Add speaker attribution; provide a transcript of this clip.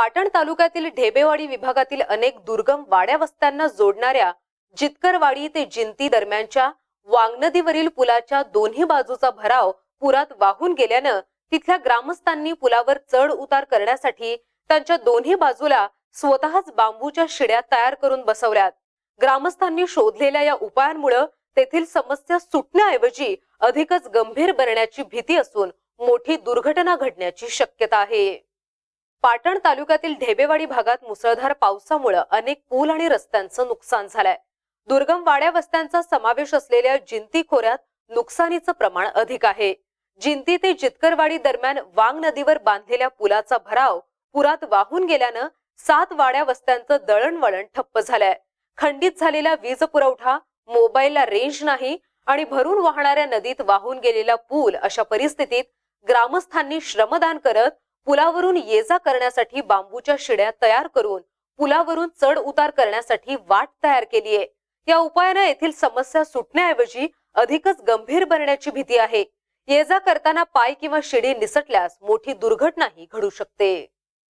Speaker 1: पाटण तालुक्यातील ढेबेवाडी विभागातील अनेक दुर्गम वाड्या जोडणाऱ्या जितकरवाडी ते जिंती दरम्यानच्या वांगनदीवरील पुलाच्या दोन्ही बाजूचा भराव पुरात वाहून गेल्यानं तिथल्या ग्रामस्थांनी पुलावर चढ उतार करण्यासाठी त्यांच्या दोन्ही बाजूला स्वतःच बांबूच्या शिड्या तयार करून बसवल्यात ग्रामस्थांनी शोधलेल्या या उपायांमुळे तेथील समस्या सुटण्याऐवजी अधिकच गंभीर बनण्याची भीती असून मोठी दुर्घटना घडण्याची शक्यता आहे पाटण तालुक्यातील ढेबेवाडी भागात मुसळधार पावसामुळे अनेक पूल आणि रस्त्यांचं नुकसान झालंय दुर्गम वाड्या वस्त्यांचा समावेश असलेल्या जिंती खोऱ्यात नुकसानीचं प्रमाण अधिक आहे जिंती ते जितकरवाडी दरम्यान वांग नदीवर बांधलेल्या पुलाचा भराव पुरात वाहून गेल्यानं सात वाड्या वस्त्यांचं दळणवळण ठप्प झालंय खंडित झालेला वीज पुरवठा मोबाईलला रेंज नाही आणि भरून वाहणाऱ्या नदीत वाहून गेलेला पूल अशा परिस्थितीत ग्रामस्थांनी श्रमदान करत पुलावरून ये जा करण्यासाठी बांबूच्या शिड्या तयार करून पुलावरून चढ उतार करण्यासाठी वाट तयार केली आहे या उपायाने येथील समस्या सुटण्याऐवजी अधिकच गंभीर बनण्याची भीती आहे ये जा करताना पाय किंवा शिडी निसटल्यास मोठी दुर्घटनाही घडू शकते